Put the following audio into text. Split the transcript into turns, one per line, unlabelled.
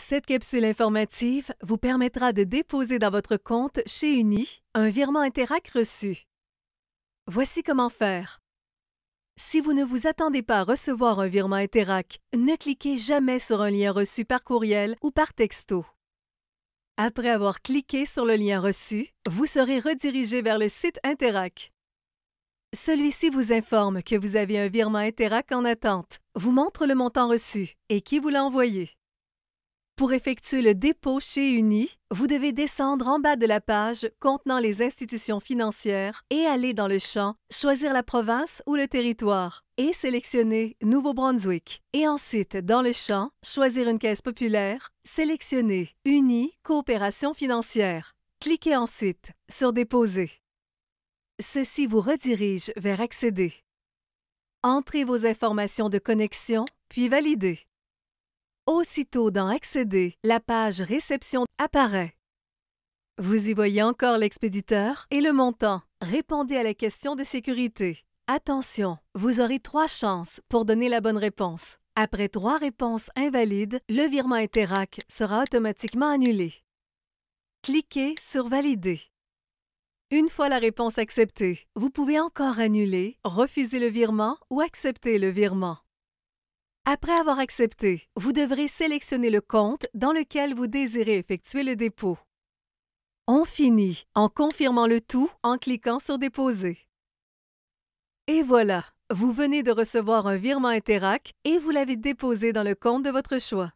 Cette capsule informative vous permettra de déposer dans votre compte chez Uni un virement Interac reçu. Voici comment faire. Si vous ne vous attendez pas à recevoir un virement Interac, ne cliquez jamais sur un lien reçu par courriel ou par texto. Après avoir cliqué sur le lien reçu, vous serez redirigé vers le site Interac. Celui-ci vous informe que vous avez un virement Interac en attente, vous montre le montant reçu et qui vous l'a envoyé. Pour effectuer le dépôt chez Uni, vous devez descendre en bas de la page contenant les institutions financières et aller dans le champ Choisir la province ou le territoire et sélectionner Nouveau-Brunswick. Et ensuite, dans le champ Choisir une caisse populaire, sélectionnez Uni Coopération financière. Cliquez ensuite sur Déposer. Ceci vous redirige vers Accéder. Entrez vos informations de connexion, puis validez. Aussitôt dans accéder, la page Réception apparaît. Vous y voyez encore l'expéditeur et le montant. Répondez à la question de sécurité. Attention, vous aurez trois chances pour donner la bonne réponse. Après trois réponses invalides, le virement Interac sera automatiquement annulé. Cliquez sur Valider. Une fois la réponse acceptée, vous pouvez encore annuler, refuser le virement ou accepter le virement. Après avoir accepté, vous devrez sélectionner le compte dans lequel vous désirez effectuer le dépôt. On finit en confirmant le tout en cliquant sur Déposer. Et voilà, vous venez de recevoir un virement Interac et vous l'avez déposé dans le compte de votre choix.